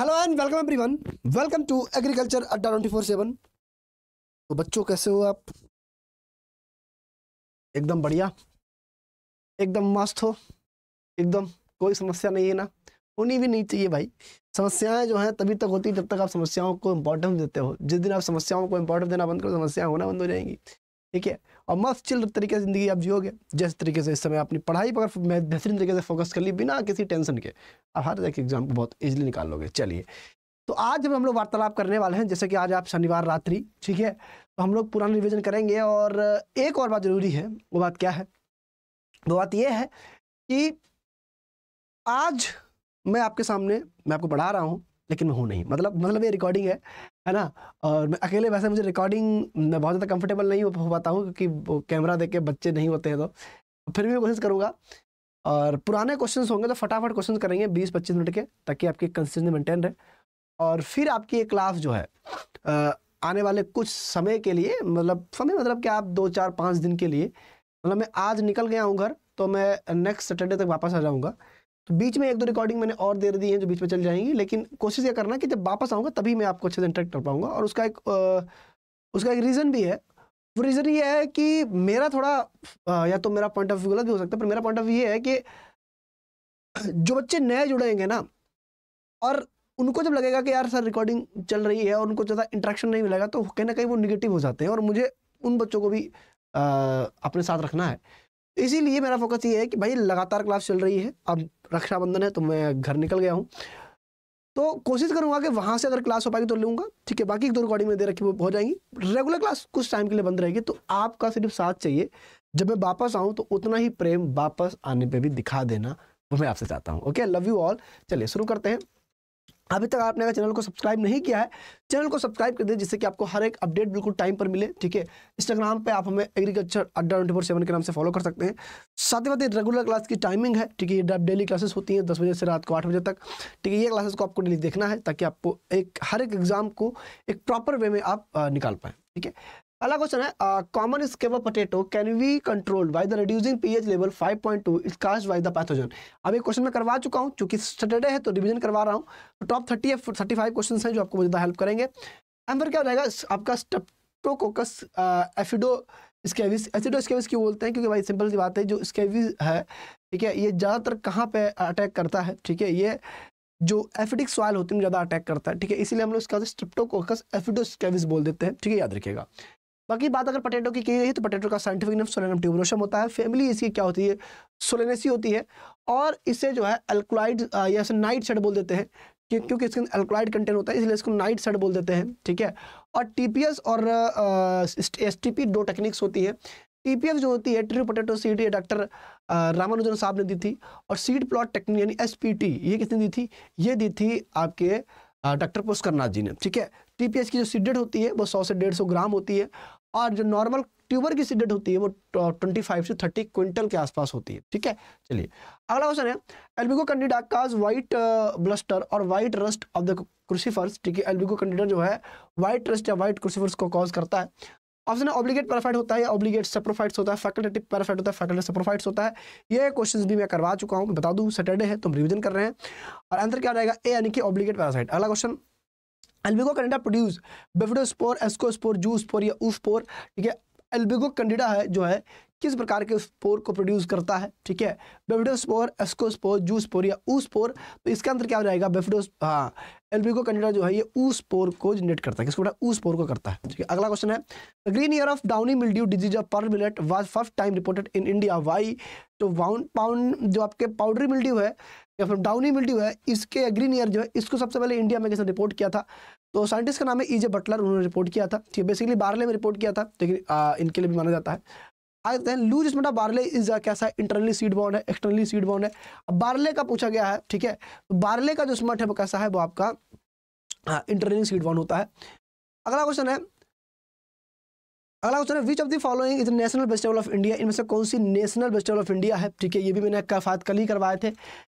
hello and welcome everyone welcome to agriculture Adda twenty four seven तो बच्चों कैसे हो आप एकदम बढ़िया एकदम मस्त हो एकदम कोई समस्या नहीं है ना होनी भी नहीं चाहिए भाई समस्याएं जो हैं तभी तक होती जब तक आप समस्याओं को इम्पोर्टेंस देते हो जिस दिन आप समस्याओं को इम्पोर्टेंस देना बंद करो समस्याएं होना बंद हो जाएंगी ठीक है और मस्त चिल तरीके से ज़िंदगी आप जियोगे जिस तरीके से इस समय अपनी पढ़ाई पर बेहतरीन तरीके से फोकस कर ली बिना किसी टेंशन के आप हर एक एग्जाम को बहुत ईजिली निकाल लोगे चलिए तो आज हम लोग वार्तालाप करने वाले हैं जैसे कि आज आप शनिवार रात्रि ठीक है तो हम लोग पुराना रिविजन करेंगे और एक और बात ज़रूरी है वो बात क्या है वो बात यह है कि आज मैं आपके सामने मैं आपको पढ़ा रहा हूँ लेकिन मैं हूँ नहीं मतलब मतलब ये रिकॉर्डिंग है है ना और मैं अकेले वैसे मुझे रिकॉर्डिंग मैं बहुत ज़्यादा कंफर्टेबल नहीं हो पाता हूँ क्योंकि कैमरा देख के बच्चे नहीं होते हैं तो फिर भी मैं कोशिश करूँगा और पुराने क्वेश्चन होंगे तो फटाफट क्वेश्चन करेंगे बीस पच्चीस मिनट के ताकि आपकी कंसिस्टेंसी मेंटेन रहे और फिर आपकी ये क्लास जो है आने वाले कुछ समय के लिए मतलब समय मतलब कि आप दो चार पाँच दिन के लिए मतलब मैं आज निकल गया हूँ घर तो मैं नेक्स्ट सैटरडे तक वापस आ जाऊँगा तो बीच में एक दो रिकॉर्डिंग मैंने और दे दी है जो बीच में चल जाएंगी लेकिन कोशिश ये करना कि जब वापस आऊँगा तभी मैं आपको अच्छे से इंटरेक्ट कर पाऊँगा और उसका एक उसका एक रीज़न भी है वो रीज़न ये है कि मेरा थोड़ा या तो मेरा पॉइंट ऑफ व्यू गलत भी हो सकता है पर मेरा पॉइंट ऑफ व्यू ये है कि जो बच्चे नए जुड़ेंगे ना और उनको जब लगेगा कि यार सर रिकॉर्डिंग चल रही है और उनको ज़्यादा इंट्रैक्शन नहीं मिलेगा तो कहीं ना कहीं वो निगेटिव हो जाते हैं और मुझे उन बच्चों को भी आ, अपने साथ रखना है इसीलिए मेरा फोकस ये है कि भाई लगातार क्लास चल रही है अब रक्षाबंधन है तो मैं घर निकल गया हूँ तो कोशिश करूंगा कि वहाँ से अगर क्लास हो पाएगी तो लूँगा ठीक है बाकी एक दो रिकॉर्डिंग में दे रखी वो हो जाएंगी रेगुलर क्लास कुछ टाइम के लिए बंद रहेगी तो आपका सिर्फ साथ चाहिए जब मैं वापस आऊँ तो उतना ही प्रेम वापस आने पर भी दिखा देना वो मैं आपसे चाहता हूँ ओके लव यू ऑल चलिए शुरू करते हैं अभी तक आपने अगर चैनल को सब्सक्राइब नहीं किया है चैनल को सब्सक्राइब कर दें जिससे कि आपको हर एक अपडेट बिल्कुल टाइम पर मिले ठीक है इंस्टाग्राम पे आप हमें agriculture Adda twenty four seven के नाम से फॉलो कर सकते हैं साथ ही साथ ये रेगुलर क्लास की टाइमिंग है ठीक है ये डेली क्लासेस होती हैं दस बजे से रात को आठ बजे तक ठीक है ये क्लासेस को आपको डेली देखना है ताकि आपको एक हर एक एग्जाम को एक प्रॉपर वे में आप निकाल पाएँ ठीक है अगला क्वेश्चन है common scab of potato can be controlled by the reducing pH level 5.2 point two is caused by the pathogen अब एक क्वेश्चन मैं करवा चुका हूँ चूंकि सैटरडे है तो रिवीजन करवा रहा हूँ तो टॉप थर्टी या थर्टी फाइव क्वेश्चन हैं जो आपको मुझे हेल्प करेंगे एंड फिर क्या हो जाएगा आपका स्टप्टोकोकस एफिडो स्केविस एसिडो स्केविस क्यों बोलते हैं क्योंकि भाई सिंपल सी बात है जो स्केविस है ठीक है ये ज़्यादातर कहाँ पे अटैक करता है ठीक है ये जो एफिडिक सॉयल होती है ज़्यादा अटैक करता है ठीक है इसीलिए हम लोग इसका स्ट्रिप्टोकोकस एफिडो स्केविस बोल देते हैं ठीक है याद रखिएगा बाकी बात अगर पटेटो की की गई तो पटेटो का साइंटिफिक नेम सोलेनम ट्यूबरोसम होता है फैमिली इसकी क्या होती है सोलेनेसी होती है और इसे जो है अल्कोलाइड या नाइट शेड बोल देते हैं क्योंकि इसके अंदर अल्कोलाइड कंटेंट होता है इसलिए इसको नाइट सेट बोल देते हैं ठीक है और एस और एस टी पी दो टेक्निक्स होती है टीपीएस जो होती है ट्री पोटेटो सीड ये डॉक्टर रामानुजन साहब ने दी थी और सीड प्लॉट टेक्निक यानी एस पी टी ये किसने दी थी ये दी थी आपके डॉक्टर पुष्करनाथ जी ने ठीक है टीपीएस की जो सीडेड होती है वो सौ से डेढ़ सौ ग्राम होती है और जो नॉर्मल ट्यूबर की सीडेट होती है वो ट्वेंटी तो फाइव से थर्टी क्विंटल के आसपास होती है ठीक है चलिए अगला क्वेश्चन है Albugo candida cause white blister और white rust of the crucifers ठीक है एल्बिको कैंडिडा जो है व्हाइट रस्ट या व्हाइट क्रूसीफर्स को कॉज करता है ऑप्शन है ऑब्लिगेट पैराफाइट होता है या ऑब्लिगेट सेप्रोफाइट्स होता है फैकल्टेटिव पैराफाइट होता है फैकल्टेटिव सेप्रोफाइट्स होता है ये क्वेश्चंस भी मैं करवा चुका हूँ बता दूँ सैटरडे है तुम तो रिवीजन कर रहे हैं और आंसर क्या रहेगा ए यानी कि ऑब्लिगेट पैरासाइट अगला question Albugo candida produce basidiospore ascospore zoospore या उस्पोर ठीक है एल्बिगो कैंडिडा है जो है किस प्रकार के स्पोर को प्रोड्यूस करता है ठीक है बेफिडोस्पोर एस्कोस्पोर जूस्पोर या ऊस्पोर तो इसका अंदर क्या हो जाएगा बेफिडोस हाँ एल्बिगो कैंडिडा जो है ये ऊस्पोर को जनरेट करता है किसको बेटा ऊस्पोर को करता है ठीक है अगला क्वेश्चन है green ear of downy mildew disease of pearl millet was first time reported in India by तो वाउंड पाउंड जो आपके पाउडरी मिल्ड्यू है या फिर डाउनी मिल्टी है इसके ईयर जो है इसको सबसे पहले इंडिया में किसने रिपोर्ट किया था तो साइंटिस्ट का नाम है ईजे e बटलर उन्होंने रिपोर्ट किया था ठीक है बेसिकली बारले में रिपोर्ट किया था लेकिन इनके लिए भी माना जाता है लूज इसमेटा बारले इज कैसा है इंटरनली सीड बॉन्ड है एक्सटर्नली सीड बॉन्ड है अब बारले का पूछा गया है ठीक है तो बारले का जो स्मट है वो कैसा है वो आपका इंटरनली सीड बॉन्ड होता है अगला क्वेश्चन है अगला क्वेश्चन है which of the following is national festival of India इनमें से कौन सी नेशनल फेस्टिवल ऑफ इंडिया है ठीक है ये भी मैंने कफात कल ही करवाए थे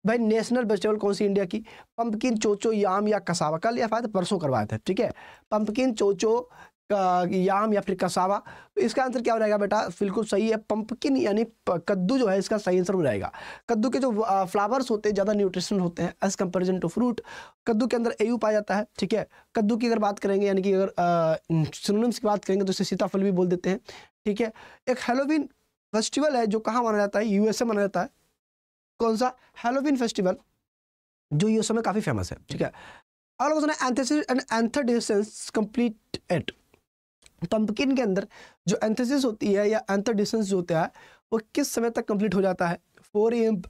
भाई नेशनल फेस्टिवल कौन सी इंडिया की पंपकिन चोचो याम या कसावा कल या फायदा परसों करवाए थे ठीक है पंपकिन चोचो याम या फिर कसावा तो इसका आंसर क्या हो जाएगा बेटा बिल्कुल सही है पंपकिन यानी कद्दू जो है इसका सही आंसर हो जाएगा कद्दू के जो फ्लावर्स होते हैं ज़्यादा न्यूट्रिशनल होते हैं एज कंपेरिजन टू फ्रूट कद्दू के अंदर एयू पाया जाता है ठीक है कद्दू की अगर बात करेंगे यानी कि अगर सुनम्स की बात करेंगे तो इसे सीताफल भी बोल देते हैं ठीक है एक हेलोविन फेस्टिवल है जो कहाँ माना जाता है यूएसए माना जाता है कौन सा हेलोविन फेस्टिवल जो यू में काफ़ी फेमस है ठीक है अगला क्वेश्चन है anthesis and dehiscence complete at pumpkin के अंदर जो एंथेसिस होती है या एंथर डिस्टेंस जो होता है वो किस समय तक कंप्लीट हो जाता है four A M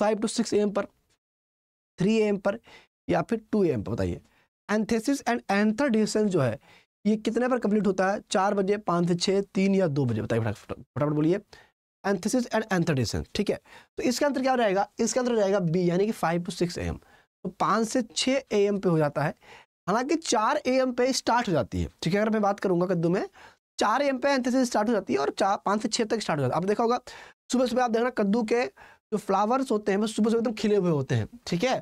five to six A M पर थ्री ए एम पर या फिर टू ए एम पर बताइए एंथेसिस एंड एंथर डिस्टेंस जो है ये कितने पर कंप्लीट होता है चार बजे पाँच से छः तीन या दो बजे बताइए फटाफट बोलिए एंथेसिस एंड एंथर डिस्टेंस ठीक है तो इसके अंतर क्या रहेगा इसके अंतर रहेगा बी यानी कि five to six A M तो पाँच से छः ए एम पे हो जाता है हालांकि चार ए एम पे स्टार्ट हो जाती है ठीक है अगर मैं बात करूंगा कद्दू में चार ए एम पे एंथेसिस स्टार्ट हो जाती है और चार पाँच से छः तक स्टार्ट हो जाता है आप देखा होगा सुबह सुबह आप देखना कद्दू के जो फ्लावर्स होते हैं वो सुबह सुबह एकदम खिले हुए होते हैं ठीक है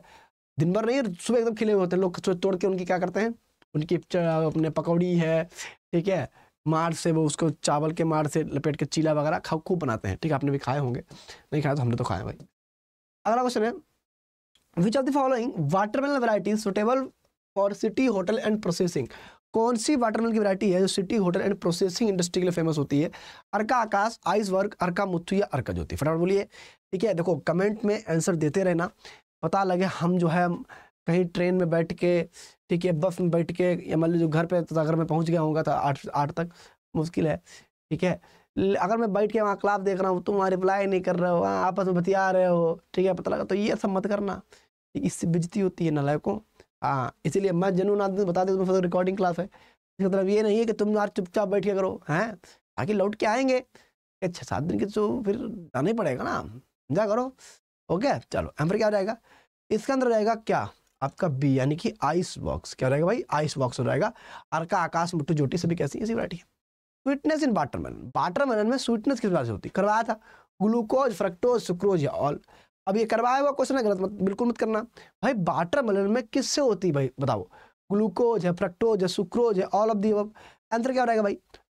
दिन भर नहीं सुबह एकदम खिले हुए होते हैं लोग सुबह तो तोड़ के उनकी क्या करते हैं उनकी अपने पकौड़ी है ठीक है मार से वो उसको चावल के मार से लपेट के चीला वगैरह खा खूब बनाते हैं ठीक है आपने भी खाए होंगे नहीं खाया तो हमने तो खाया भाई अगला क्वेश्चन है which of the following watermelon varieties suitable और सिटी होटल एंड प्रोसेसिंग कौन सी वाटरमेलन की वैरायटी है जो city hotel and processing industry के लिए फेमस होती है अर्का आकाश आइस वर्क अर्का मुथु या अर्का ज्योति फटाफट बोलिए ठीक है देखो कमेंट में आंसर देते रहना पता लगे हम जो है कहीं ट्रेन में बैठ के ठीक है बस में बैठ के या मान लीजिए घर पे तो अगर मैं पहुंच गया होगा तो आठ आठ तक मुश्किल है ठीक है अगर मैं बैठ के वहाँ क्लाब देख रहा हूँ तुम वहाँ रिप्लाई नहीं कर रहे हो वहाँ आपस में बतिया रहे हो ठीक है पता लगा तो ये सब मत करना इससे बिजती होती है नलायकों हाँ इसीलिए मैं जनून आदमी बता दे तुम्हें रिकॉर्डिंग क्लास है इसका मतलब ये नहीं है कि तुम यार चुपचाप बैठ के करो हैं बाकी लौट के आएंगे अच्छा सात दिन के तो फिर जाना ही पड़ेगा ना समझा करो ओके चलो एम पर क्या रहेगा इसके अंदर रहेगा क्या आपका बी यानी कि आइस बॉक्स क्या रहेगा भाई आइस बॉक्स हो रहेगा अर्का आकाश मुट्टू जोटी सभी कैसी ऐसी वरायटी है स्वीटनेस इन वाटरमेलन वाटरमेलन में स्वीटनेस किस प्रकार से होती करवाया था ग्लूकोज फ्रक्टोज सुक्रोज या ऑल अब ये करवाया हुआ क्वेश्चन है गलत मत बिल्कुल मत करना भाई वाटर मेलन में किससे होती भाई बताओ ग्लूकोज है फ्रक्टोज है सुक्रोज है ऑल ऑफ दी अब आंसर क्या हो रहेगा भाई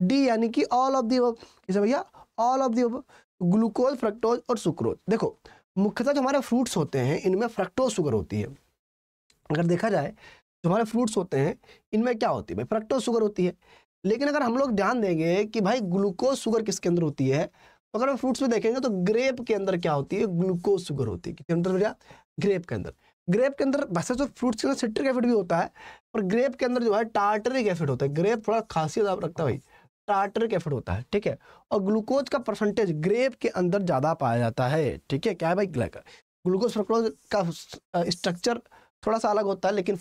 डी यानी कि ऑल ऑफ दी अब किसे भैया ऑल ऑफ दी अब ग्लूकोज फ्रक्टोज और सुक्रोज देखो मुख्यतः जो हमारे फ्रूट्स होते हैं इनमें फ्रक्टोज शुगर होती है अगर देखा जाए जो हमारे फ्रूट्स होते हैं इनमें क्या होती है भाई फ्रक्टोज शुगर होती है लेकिन अगर हम लोग ध्यान देंगे कि भाई ग्लूकोज शुगर किसके अंदर होती है अगर हम फ्रूट्स में देखेंगे तो ग्रेप के अंदर क्या होती है ग्लूकोज शुगर होती है अंदर भैया ग्रेप के अंदर ग्रेप के अंदर वैसे तो फ्रूट्स के अंदर सिट्रिक एसिड भी होता है पर ग्रेप के अंदर जो है टार्टरिक एसिड होता है ग्रेप थोड़ा खासियत आप रखता है भाई टार्टरिक एसिड होता है ठीक है और ग्लूकोज का परसेंटेज ग्रेप के अंदर ज़्यादा पाया जाता है ठीक है क्या है भाई ग्लूकोज फ्रक्लोज का स्ट्रक्चर थोड़ा सा अलग होता है लेकिन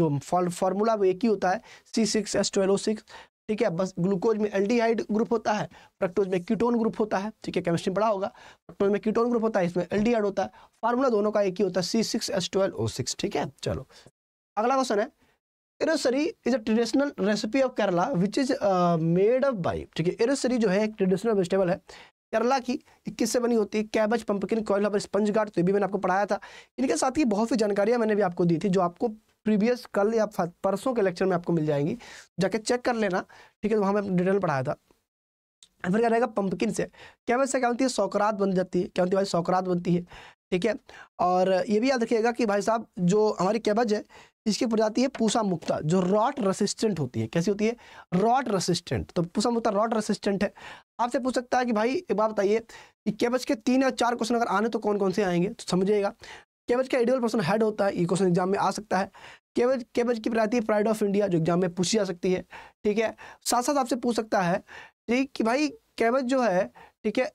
जो फॉर्मूला वो एक ही होता है C six S twelve six ठीक है बस ग्लूकोज में एल्डिहाइड ग्रुप होता है फ्रक्टोज में कीटोन ग्रुप होता है ठीक है केमिस्ट्री बड़ा होगा फ्रक्टोज में कीटोन ग्रुप होता है इसमें एल्डिहाइड होता है फार्मूला दोनों का एक ही होता है सी सिक्स ठीक है चलो अगला क्वेश्चन है Erissery is a traditional recipe of Kerala which is made of by ठीक है इरसरी जो है एक ट्रेडिशनल वेजिटेबल है केरला की किससे बनी होती है कैबज पंपकिन कॉयल और स्पंज गार्ड तो ये भी मैंने आपको पढ़ाया था इनके साथ ही बहुत सी जानकारियां मैंने भी आपको दी थी जो आपको प्रीवियस कल या परसों के लेक्चर में आपको मिल जाएंगी जाके चेक कर लेना ठीक है तो वहाँ मैं डिटेल पढ़ाया था फिर क्या रहेगा पंपकिन से क्या से क्या होती है सौकरात बन जाती है क्या होती है भाई सौकरात बनती है ठीक है और ये भी याद रखिएगा कि भाई साहब जो हमारी कैबज है इसकी प्रजाति है पूसा मुक्ता जो रॉट रेसिस्टेंट होती है कैसी होती है रॉट रेसिस्टेंट तो पूसा मुक्ता रॉट रेसिस्टेंट है आपसे पूछ सकता है कि भाई एक बात बताइए कि कैबज के तीन या चार क्वेश्चन अगर आने तो कौन कौन से आएंगे तो समझिएगा केवज का आइडियल पर्सन हेड होता है ये क्वेश्चन एग्जाम में आ सकता है केवज केवज की रहती प्राइड ऑफ इंडिया जो एग्जाम में पूछी जा सकती है ठीक है साथ साथ आपसे पूछ सकता है ठीक कि भाई केवज जो है ठीक है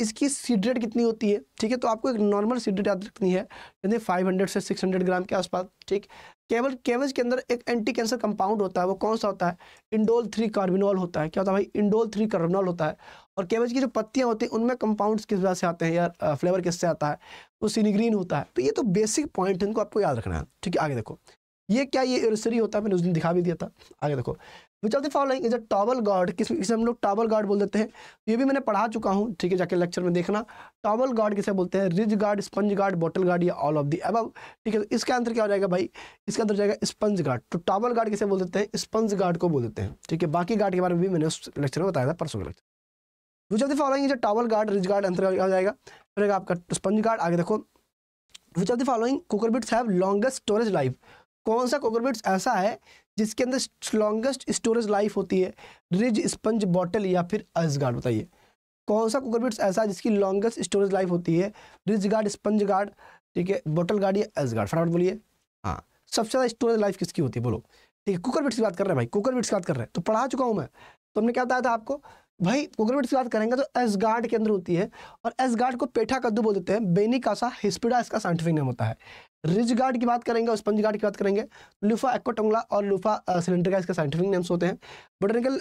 इसकी सीड रेट कितनी होती है ठीक है तो आपको एक नॉर्मल सीड रेट याद रखनी है यानी 500 से 600 ग्राम के आसपास ठीक केवल केवज के अंदर एक एंटी कैंसर कंपाउंड होता है वो कौन सा होता है इंडोल थ्री कार्बिनॉल होता है क्या होता है भाई इंडोल थ्री कार्बिनॉल होता है और कैबेज की जो पत्तियाँ होती हैं उनमें कंपाउंड्स किस वजह से आते हैं या फ्लेवर किससे आता है वो सीनीग्रीन होता है तो ये तो बेसिक पॉइंट है इनको आपको याद रखना है ठीक है आगे देखो ये क्या ये एरसरी होता है मैंने उस दिन दिखा भी दिया था आगे देखो which of the following is a towel gourd किस इसे हम लोग टॉबल गार्ड बोल देते हैं तो ये भी मैंने पढ़ा चुका हूँ ठीक है जाके लेक्चर में देखना टॉबल गार्ड किसे बोलते हैं ridge gourd sponge gourd bottle gourd या ऑल ऑफ दी अब ठीक है तो इसका आंसर क्या हो जाएगा भाई इसका आंसर हो जाएगा स्पंज गार्ड तो टॉबल गार्ड किसे बोल देते हैं स्पंज गार्ड को बोल देते हैं ठीक है बाकी गार्ड के बारे में भी मैंने उस लेक्चर में बताया था परसों के lecture which of the following जो टावल गार्ड रिज गार्ड अंतर्गत आ जाएगा फिर आपका स्पंज गार्ड आगे देखो which of the following cucurbits have longest storage life कौन सा कोकरबिट्स ऐसा है जिसके अंदर लॉन्गेस्ट स्टोरेज लाइफ होती है रिज स्पंज बॉटल या फिर अस गार्ड बताइए कौन सा कोकरबिट्स ऐसा है जिसकी लॉन्गेस्ट स्टोरेज लाइफ होती है रिज गार्ड स्पंज गार्ड ठीक है बॉटल गार्ड या एस गार्ड फटाफट बोलिए हाँ सबसे ज़्यादा स्टोरेज लाइफ किसकी होती है बोलो ठीक है कुकर बिट्स की बात कर रहे हैं भाई कुकर बिट्स की बात कर रहे हैं तो पढ़ा चुका हूँ मैं तो हमने क्या बताया था आपको भाई गूगल की बात करेंगे तो एस गार्ड के अंदर होती है और एस गार्ड को पेठा कद्दू बोल देते हैं बेनी कासा हिस्पिडा इसका साइंटिफिक नेम होता है रिज गार्ड की बात करेंगे और स्पंज गार्ड की बात करेंगे लुफा एक्वाटोंगला और लुफा सिलेंडर का इसका साइंटिफिक नेम्स होते हैं बटनिकल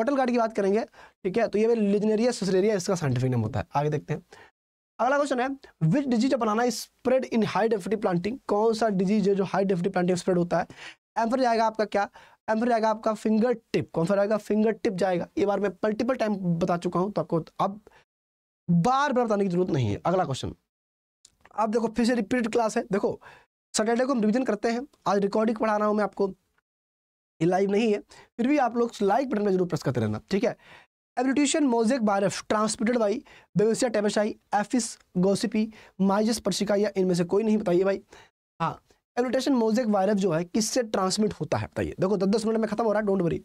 बटल गार्ड की बात करेंगे ठीक है तो ये लिजनेरिया सुसरेरिया इसका साइंटिफिक नेम होता है आगे देखते हैं अगला क्वेश्चन है which disease banana spread in high density planting कौन सा डिजीज है जो हाई डेफिटी प्लांटिंग स्प्रेड होता है एम्फर जाएगा आपका क्या एम फिर जाएगा आपका फिंगर टिप कौन सा रहेगा फिंगर टिप जाएगा ये बार मैं मल्टीपल टाइम बता चुका हूं तो आपको अब बार बार बताने की जरूरत नहीं है अगला क्वेश्चन अब देखो फिर से रिपीट क्लास है देखो सैटरडे को हम रिविजन करते हैं आज रिकॉर्डिंग पढ़ा रहा हूँ मैं आपको ये लाइव नहीं है फिर भी आप लोग लाइक बटन में जरूर प्रेस करते रहना ठीक है एब्लिट्यूशन मोजेक बारफ transmitted by Bemisia tabaci aphis gossypii Myzus persicae या इनमें से कोई नहीं बताइए भाई हाँ एलोटेशन मोजेक वायरस जो है किससे ट्रांसमिट होता है बताइए देखो दस दस मिनट में खत्म हो रहा है डोंट वरी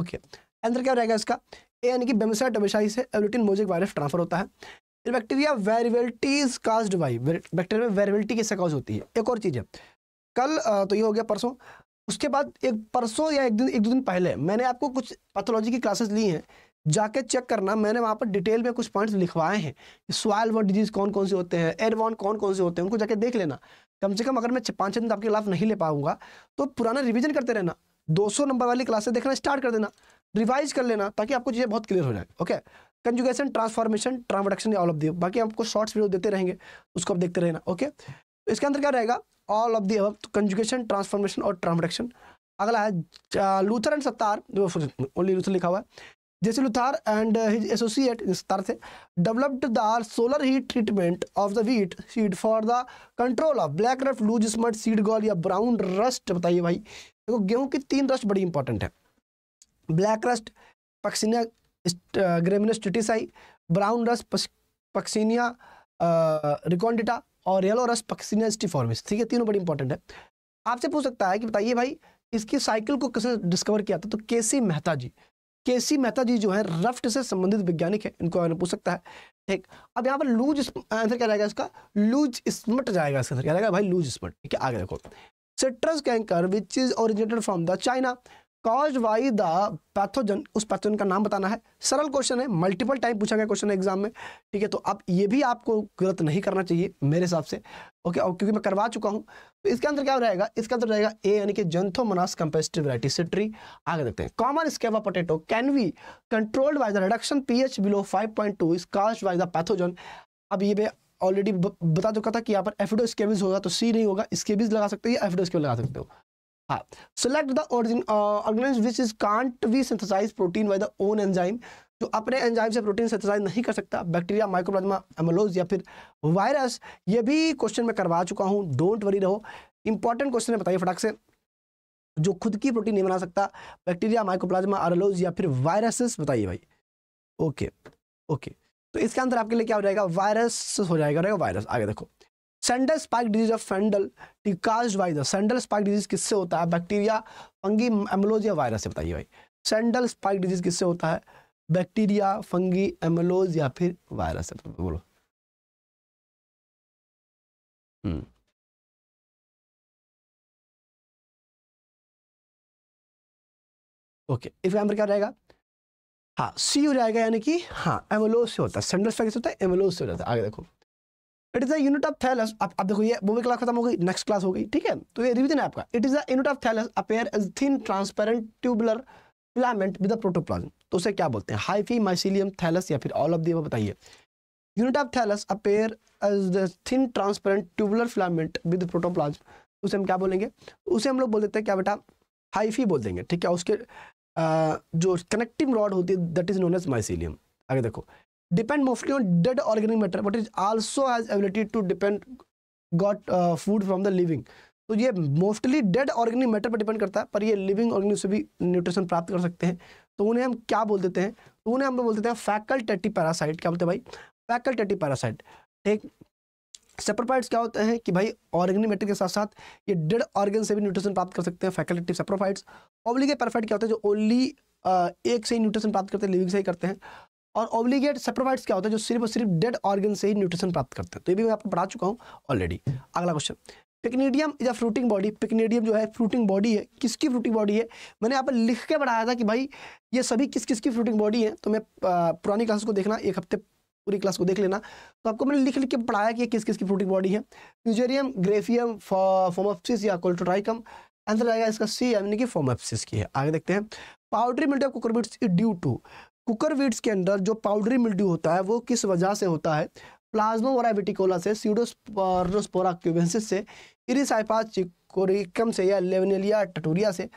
ओके आंसर क्या रहेगा इसका ए यानी कि बेमसाइट टबेशाही से एलोटिन मोजेक वायरस ट्रांसफर होता है bacteria variability caused by bacteria में वेरिवेल्टी किससे कॉज होती है एक और चीज़ है कल तो ये हो गया परसों उसके बाद एक परसों या एक दिन एक दो दिन पहले मैंने आपको कुछ पैथोलॉजी की क्लासेस ली हैं जाके चेक करना मैंने वहाँ पर डिटेल में कुछ पॉइंट्स लिखवाए हैं सॉयल वर्ड डिजीज कौन कौन से होते हैं एयरवॉन कौन कौन से होते हैं उनको जाके देख लेना कम से कम अगर मैं पाँच छः दिन तो आपके खिलाफ नहीं ले पाऊंगा तो पुराना रिविजन करते रहना 200 नंबर वाली क्लासेस देखना स्टार्ट कर देना रिवाइज कर लेना ताकि आपको चीज़ें बहुत क्लियर हो जाए okay conjugation transformation transduction all of the बाकी आपको शॉर्ट्स वीडियो देते रहेंगे उसको आप देखते रहना ओके तो इसके अंदर क्या रहेगा ऑल ऑफ दी अब कंजुगेशन ट्रांसफॉर्मेशन और ट्रांसडक्शन अगला है लूथर एंड सत्तार ओनली लूथर लिखा हुआ है Jesse Luthar and his associate Luthar developed the solar heat treatment of the wheat seed for the control of black rough loose smut seed gall या brown rust बताइए भाई देखो तो गेहूं की तीन रस्ट बड़ी इंपॉर्टेंट है black rust Puccinia graminis tritici brown rust Puccinia recondita और येलो रस्ट पक्सिनिया स्टीफॉर्मिस ठीक है तीनों बड़ी इंपॉर्टेंट है आपसे पूछ सकता है कि बताइए भाई इसकी साइकिल को किसने डिस्कवर किया था तो केसी मेहता जी के सी मेहता जी जो है रफ्ट से संबंधित वैज्ञानिक है इनको आपने पूछ सकता है ठीक अब यहाँ पर लूज आंसर क्या जाएगा इसका लूज स्मट जाएगा इसका क्या रहेगा भाई लूज स्मट ठीक है आगे देखो citrus canker which is originated from the China cause by the pathogen उस पैथोजन का नाम बताना है सरल क्वेश्चन है मल्टीपल टाइम पूछा गया क्वेश्चन एग्जाम में ठीक है तो अब ये भी आपको गलत नहीं करना चाहिए मेरे हिसाब से ओके और क्योंकि मैं करवा चुका हूँ तो इसके अंदर क्या रहेगा इसके अंदर रहेगा ए यानी कि जंथो मनास कंपेस्टिव वराइटी से आगे देखते हैं common scab potato can we controlled by the reduction pH below five 5.2 is cause by the pathogen अब ये ऑलरेडी बता चुका था कि यहाँ पर एफिडोस्केबिज होगा तो सी नहीं होगा स्केबिज लगा सकते हो या एफिडोस्केबिज लगा सकते हो हाँ select the origin organism which is can't can't synthesise protein by the own enzyme जो अपने एंजाइम से प्रोटीन सिंथेसाइज नहीं कर सकता बैक्टीरिया माइक्रोप्लाज्मा एमोलोज या फिर वायरस ये भी क्वेश्चन मैं करवा चुका हूँ डोंट वरी रहो इंपॉर्टेंट क्वेश्चन है बताइए फटाक से जो खुद की प्रोटीन नहीं बना सकता बैक्टीरिया माइक्रोप्लाज्मा आरलोज या फिर वायरसेस बताइए भाई ओके ओके तो इसका अंदर आपके लिए क्या हो जाएगा वायरस हो जाएगा रहेगा वायरस आगे देखो sandal spike disease of sandal cause by the sandal spike disease किससे होता है बैक्टीरिया फंगी एमलोजिया वायरस से बताइए भाई सेंडल स्पाइक डिजीज किससे होता है बैक्टीरिया फंगी एमलोज या फिर वायरस से बोलो हम्म ओके इसका आंसर क्या रहेगा हाँ सी हो जाएगा यानी कि हाँ एमलोज से होता है सेंडल स्पाइक से होता है एमलोज से हो जाता है आगे देखो it is unit of thallus अब देखो ये वो भी क्लास खत्म हो गई नेक्स्ट क्लास हो गई ठीक है तो ये रिविजन है आपका it is unit of thallus appear as thin transparent tubular filament with protoplasm तो उसे क्या बोलते हैं हाइफी माइसिलियम थैलस या फिर ऑल ऑफ दी वो बताइए unit of thallus appear as the thin transparent tubular filament with protoplasm उसे हम क्या बोलेंगे उसे हम लोग बोल देते हैं क्या बेटा हाइफी बोल देंगे ठीक है उसके आ, जो कनेक्टिंग रॉड होती है that is known as mycelium आगे देखो depend mostly on dead organic matter but it also has ability to depend got uh, food from the living तो ये मोस्टली डेड ऑर्गेनिक मैटर पर डिपेंड करता है पर ये लिविंग ऑर्गेनिक से भी न्यूट्रिशन प्राप्त कर सकते हैं तो उन्हें हम क्या बोल देते हैं तो उन्हें हम लोग बोल देते हैं फैकल्टेटी पैरासाइट क्या बोलते हैं भाई फैकल्टेटी पैरासाइट ठीक सेप्रोफाइट्स क्या होते हैं कि भाई ऑर्गेनिक मैटर के साथ साथ ये डेड ऑर्गेन से भी न्यूट्रिशन प्राप्त कर सकते हैं फैकल्टेटिव सेप्रोफाइट्स ओब्लिगे परफाइट क्या होते हैं जो ओनली uh, एक से ही न्यूट्रिशन प्राप्त करते हैं लिविंग से ही करते हैं और ऑब्लीगेट सेप्रोवाइट्स क्या होता है जो सिर्फ और सिर्फ डेड ऑर्गन से ही न्यूट्रिशन प्राप्त करते हैं तो ये भी मैं आपको पढ़ा चुका हूँ ऑलरेडी अगला question pycnidium is a fruiting body pycnidium जो है फ्रूटिंग बॉडी है किसकी फ्रूटिंग बॉडी है मैंने यहाँ पर लिख के बढ़ाया था कि भाई ये सभी किस किस की फ्रूटिंग बॉडी है तो मैं पुरानी क्लास को देखना एक हफ्ते पूरी क्लास को देख लेना तो आपको मैंने लिख लिख के पढ़ाया कि किस किस की फ्रूटिंग बॉडी है म्यूजेरियम ग्रेफियम फोमोप्सिस या कोल्टोट्राइकम आंसर आएगा इसका सी यानी कि फोमोफिस की है आगे देखते हैं powdery mildew of cucurbits due to cucurbits के अंदर जो पाउडरी मिल्ड्यू होता है वो किस वजह से होता है प्लाज्मा विटिकोला से सीडोस्पोरा क्यूबेंसिस से इरिसाइपा चिकोरिकम से या लेवनेलिया टटोरिया से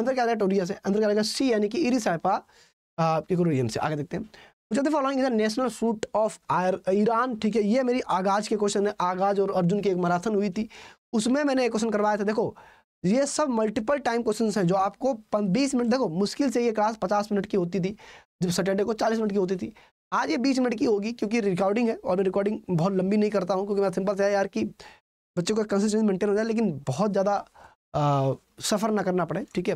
अंदर क्या रहेगा टोरिया से अंदर क्या रहेगा सी यानी कि इरिसाइपा पिकोरियम से आगे देखते हैं फॉलोइंग इधर नेशनल फ्रूट ऑफ ईरान ठीक है ये मेरी आगाज के क्वेश्चन है आगाज और अर्जुन की एक मराथन हुई थी उसमें मैंने एक क्वेश्चन करवाया था देखो ये सब मल्टीपल टाइम क्वेश्चंस हैं जो आपको बीस मिनट देखो मुश्किल से ये क्लास पचास मिनट की होती थी जब सैटरडे को चालीस मिनट की होती थी आज ये बीस मिनट की होगी क्योंकि रिकॉर्डिंग है और मैं रिकॉर्डिंग बहुत लंबी नहीं करता हूँ क्योंकि मैं सिंपल से यार कि बच्चों का कंसिस्टेंस मेंटेन हो जाए लेकिन बहुत ज़्यादा सफ़र ना करना पड़े ठीक है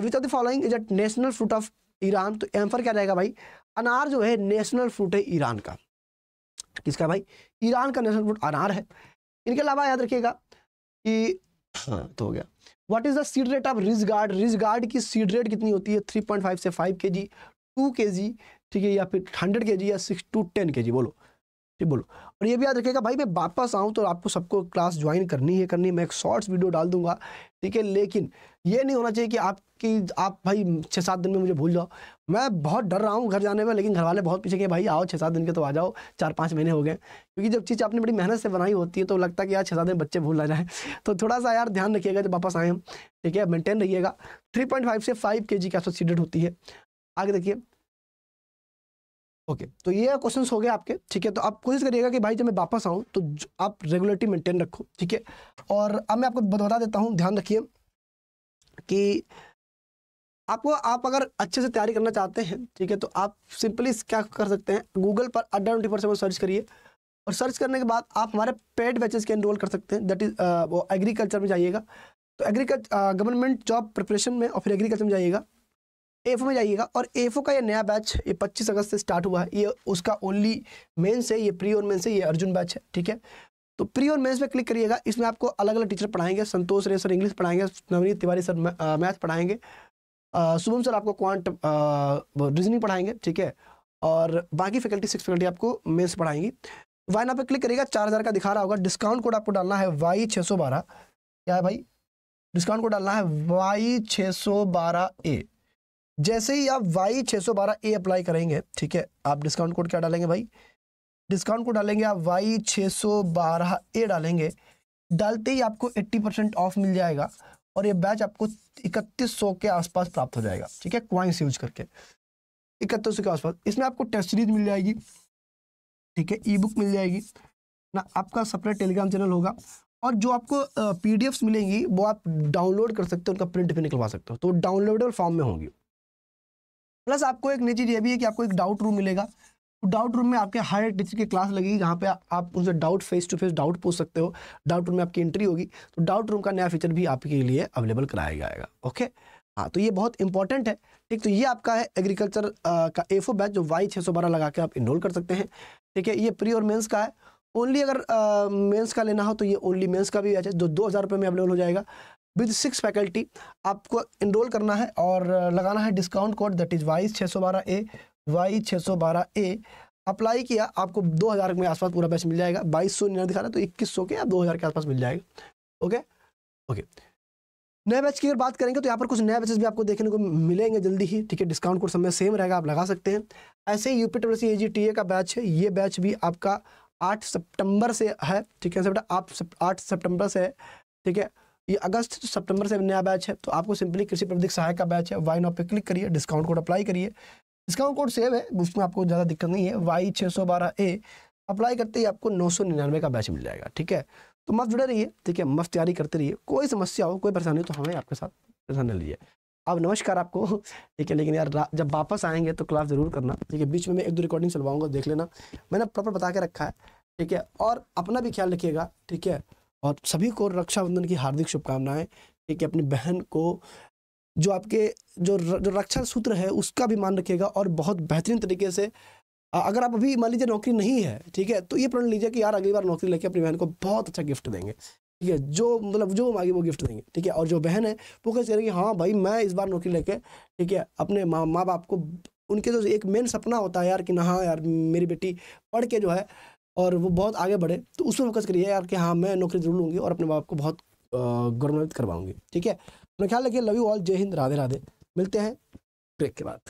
which are the following is a national fruit of Iran तो एम्फर तो क्या रहेगा भाई अनार जो है नेशनल फ्रूट है ईरान का किसका भाई ईरान का नेशनल फ्रूट अनार है इनके अलावा याद रखिएगा कि हाँ तो हो गया what is the rate of ridge gourd ridge gourd की सीड रेट कितनी होती है थ्री पॉइंट फाइव से फाइव के जी टू के जी ठीक है या फिर हंड्रेड के जी या सिक्स टू टेन के जी बोलो ठीक बोलो और ये भी याद रखिएगा भाई मैं वापस आऊँ तो आपको सबको क्लास ज्वाइन करनी है करनी है मैं एक शॉर्ट्स वीडियो डाल दूंगा ठीक है लेकिन ये नहीं होना चाहिए कि आपकी आप भाई छः सात दिन में मुझे भूल जाओ मैं बहुत डर रहा हूँ घर जाने में लेकिन घर वाले बहुत पीछे के भाई आओ छः सात दिन के तो आ जाओ चार पाँच महीने हो गए क्योंकि जब चीज़ आपने बड़ी मेहनत से बनाई होती है तो लगता है कि यार छः सात दिन बच्चे भूल ना जाए तो थोड़ा सा यार ध्यान रखिएगा जब वापस आएँ ठीक है मेनटेन रहिएगा थ्री पॉइंट फाइव से फाइव के जी की सीडेड होती है आगे देखिए ओके तो ये क्वेश्चन हो गए आपके ठीक है तो आप कोशिश करिएगा कि भाई जब मैं वापस आऊँ तो आप रेगुलरिटी मेंटेन रखो ठीक है और अब मैं आपको बता देता हूँ ध्यान रखिए कि आपको आप अगर अच्छे से तैयारी करना चाहते हैं ठीक है तो आप सिंपली क्या कर सकते हैं गूगल पर अड्डा ट्वेंटी सेवन सर्च करिए और सर्च करने के बाद आप हमारे पेड बैचेस के एनरोल कर सकते हैं दैट इज़ uh, वो एग्रीकल्चर में जाइएगा तो एग्रीकल्चर गवर्नमेंट जॉब प्रिपरेशन में और फिर एग्रीकल्चर में जाइएगा एफ में जाइएगा और एफ का ये नया बैच ये 25 अगस्त से स्टार्ट हुआ है ये उसका ओनली मेंस है ये प्री और मेंस है ये अर्जुन बैच है ठीक है तो प्री और मेंस में क्लिक करिएगा इसमें आपको अलग अलग टीचर पढ़ाएंगे संतोष रे सर इंग्लिश पढ़ाएंगे Navneet Tiwari sir math uh, पढ़ाएंगे शुभम सर आपको क्वांट रीजनिंग पढ़ाएंगे ठीक है और बाकी फैकल्टी सिक्स फैकल्टी आपको मेन्स पढ़ाएंगी वाई ना पे क्लिक करिएगा चार हज़ार का दिखा रहा होगा डिस्काउंट कोड आपको डालना है वाई छः सौ बारह क्या है भाई डिस्काउंट कोड डालना है वाई छः सौ बारह ए जैसे ही आप वाई छः सौ बारह ए अप्लाई करेंगे ठीक है आप डिस्काउंट कोड क्या डालेंगे भाई डिस्काउंट कोड डालेंगे आप वाई छः सौ बारह ए डालेंगे डालते ही आपको एट्टी परसेंट ऑफ मिल जाएगा और ये बैच आपको इकतीस सौ के आसपास प्राप्त हो जाएगा ठीक है क्वाइंस यूज करके इकतीस सौ के आसपास इसमें आपको टेस्ट सीरीज मिल जाएगी ठीक है ई बुक मिल जाएगी ना आपका सेपरेट टेलीग्राम चैनल होगा और जो आपको पी एफ्स मिलेंगी वो आप डाउनलोड कर सकते हो उनका प्रिंट भी निकलवा सकते हो तो डाउनलोडेबल फॉर्म में होंगी प्लस आपको एक निजी ये भी है कि आपको एक डाउट रूम मिलेगा डाउट रूम में आपके हायर टीचर की क्लास लगेगी जहाँ पे आप उनसे doubt face to face doubt पूछ सकते हो डाउट रूम में आपकी एंट्री होगी तो डाउट रूम का नया फीचर भी आपके लिए अवेलेबल कराया जाएगा ओके हाँ तो ये बहुत इंपॉर्टेंट है ठीक तो ये आपका है एग्रीकल्चर का का ओ बैच जो वाई छः सौ बारह लगा के आप इनरोल कर सकते हैं ठीक है ये प्री और मेन्स का है ओनली अगर मेन्स का लेना हो तो ये ओनली मेन्स का भी बैच है जो दो हज़ार रुपये में अवेलेबल हो जाएगा विद सिक्स फैकल्टी आपको इनरोल करना है और लगाना है discount code that is wise छः सौ बारह ए वाई छः सौ बारह ए अप्लाई किया आपको दो हज़ार के आसपास पूरा बैच मिल जाएगा बाईस सौ निर्णय दिखा रहा है तो इक्कीस सौ के या दो हज़ार के आसपास मिल जाएगा ओके ओके नए बैच की अगर बात करेंगे तो यहाँ पर कुछ नए बैचेस भी आपको देखने को मिलेंगे जल्दी ही ठीक है डिस्काउंट कोड समय सेम रहेगा आप लगा सकते हैं ऐसे ही UP C A G T A का बैच है ये बैच भी आपका आठ सितंबर से है ठीक है बेटा आप आठ सितंबर से है ठीक है ये अगस्त सितंबर से नया बैच है तो आपको सिंपली कृषि प्रबंधक सहायक का बैच है वाइन ऑफ पे क्लिक करिए डिस्काउंट कोड अप्लाई करिए डिस्काउंट कोड सेव है उसमें आपको ज़्यादा दिक्कत नहीं है वाई छः सौ बारह ए अप्लाई करते ही आपको नौ सौ निन्यानवे का बैच मिल जाएगा ठीक है तो मस्त जुड़े रहिए ठीक है मस्त तैयारी करते रहिए कोई समस्या हो कोई परेशानी हो तो हमें आपके साथ परेशानी लीजिए अब नमस्कार आपको ठीक है लेकिन यार जब वापस आएंगे तो क्लास ज़रूर करना ठीक है बीच में मैं एक दो रिकॉर्डिंग चलवाऊंगा देख लेना मैंने प्रॉपर बता के रखा है ठीक है और अपना भी ख्याल रखिएगा ठीक है और सभी को रक्षाबंधन की हार्दिक शुभकामनाएं ठीक है अपनी बहन को जो आपके जो जो रक्षा सूत्र है उसका भी मान रखिएगा और बहुत बेहतरीन तरीके से अगर आप अभी मान लीजिए नौकरी नहीं है ठीक है तो ये प्रण लीजिए कि यार अगली बार नौकरी लेके अपनी बहन को बहुत अच्छा गिफ्ट देंगे ठीक है जो मतलब जो मांगे वो गिफ्ट देंगे ठीक है और जो बहन है वो फोकस करेगी हाँ भाई मैं इस बार नौकरी लेके ठीक है अपने माँ माँ बाप को उनके जो एक मेन सपना होता है यार कि ना हाँ यार मेरी बेटी पढ़ के जो है और वो बहुत आगे बढ़े तो उस पर फोकस करिए यार कि हाँ मैं नौकरी जरूर लूँगी और अपने बाप को बहुत गौरवान्वित करवाऊँगी ठीक है अपना ख्याल रखिए लव यू ऑल जय हिंद राधे राधे मिलते हैं ब्रेक के बाद